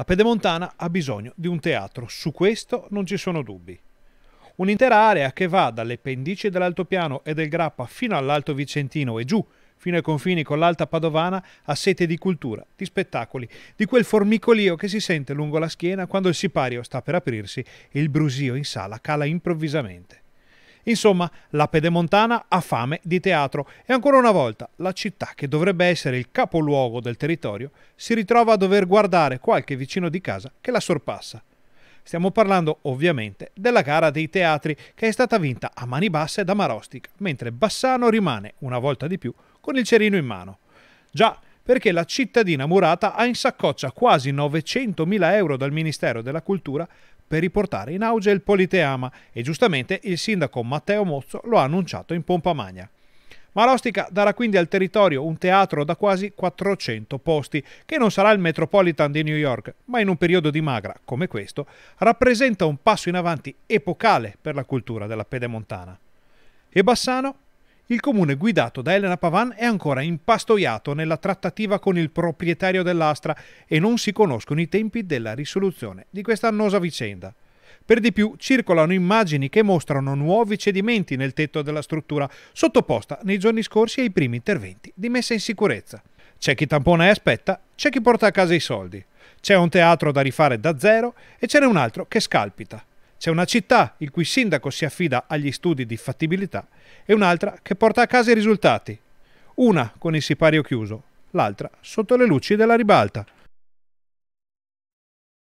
La Pedemontana ha bisogno di un teatro, su questo non ci sono dubbi. Un'intera area che va dalle pendici dell'Altopiano e del Grappa fino all'Alto Vicentino e giù, fino ai confini con l'Alta Padovana, ha sete di cultura, di spettacoli, di quel formicolio che si sente lungo la schiena quando il sipario sta per aprirsi e il brusio in sala cala improvvisamente. Insomma, la pedemontana ha fame di teatro e ancora una volta la città, che dovrebbe essere il capoluogo del territorio, si ritrova a dover guardare qualche vicino di casa che la sorpassa. Stiamo parlando ovviamente della gara dei teatri che è stata vinta a mani basse da Marostica, mentre Bassano rimane, una volta di più, con il cerino in mano. Già, perché la cittadina murata ha in saccoccia quasi 900.000 euro dal Ministero della Cultura per riportare in auge il Politeama e giustamente il sindaco Matteo Mozzo lo ha annunciato in pompa magna. Marostica darà quindi al territorio un teatro da quasi 400 posti, che non sarà il Metropolitan di New York, ma in un periodo di magra come questo rappresenta un passo in avanti epocale per la cultura della pedemontana. E Bassano il comune guidato da Elena Pavan è ancora impastoiato nella trattativa con il proprietario dell'Astra e non si conoscono i tempi della risoluzione di questa annosa vicenda. Per di più circolano immagini che mostrano nuovi cedimenti nel tetto della struttura, sottoposta nei giorni scorsi ai primi interventi di messa in sicurezza. C'è chi tampona e aspetta, c'è chi porta a casa i soldi. C'è un teatro da rifare da zero e ce n'è un altro che scalpita. C'è una città il cui sindaco si affida agli studi di fattibilità e un'altra che porta a casa i risultati. Una con il sipario chiuso, l'altra sotto le luci della ribalta.